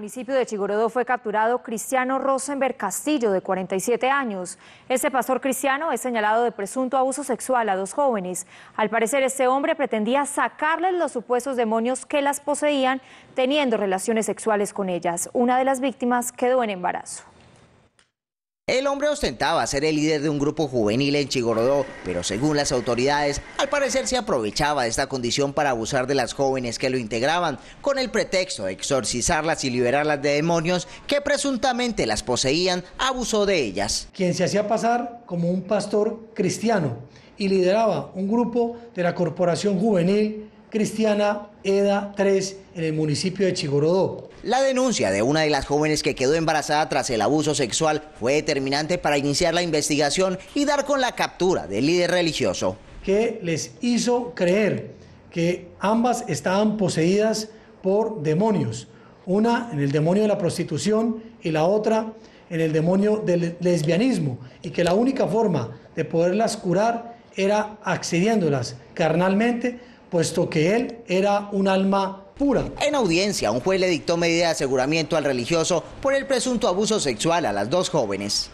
municipio de Chigorodó fue capturado Cristiano Rosenberg Castillo, de 47 años. Este pastor cristiano es señalado de presunto abuso sexual a dos jóvenes. Al parecer, este hombre pretendía sacarles los supuestos demonios que las poseían, teniendo relaciones sexuales con ellas. Una de las víctimas quedó en embarazo. El hombre ostentaba ser el líder de un grupo juvenil en Chigorodó, pero según las autoridades, al parecer se aprovechaba de esta condición para abusar de las jóvenes que lo integraban, con el pretexto de exorcizarlas y liberarlas de demonios que presuntamente las poseían, abusó de ellas. Quien se hacía pasar como un pastor cristiano y lideraba un grupo de la Corporación Juvenil Cristiana EDA 3 en el municipio de Chigorodó. La denuncia de una de las jóvenes que quedó embarazada tras el abuso sexual fue determinante para iniciar la investigación y dar con la captura del líder religioso. Que les hizo creer que ambas estaban poseídas por demonios, una en el demonio de la prostitución y la otra en el demonio del lesbianismo, y que la única forma de poderlas curar era accediéndolas carnalmente puesto que él era un alma pura. En audiencia, un juez le dictó medida de aseguramiento al religioso por el presunto abuso sexual a las dos jóvenes.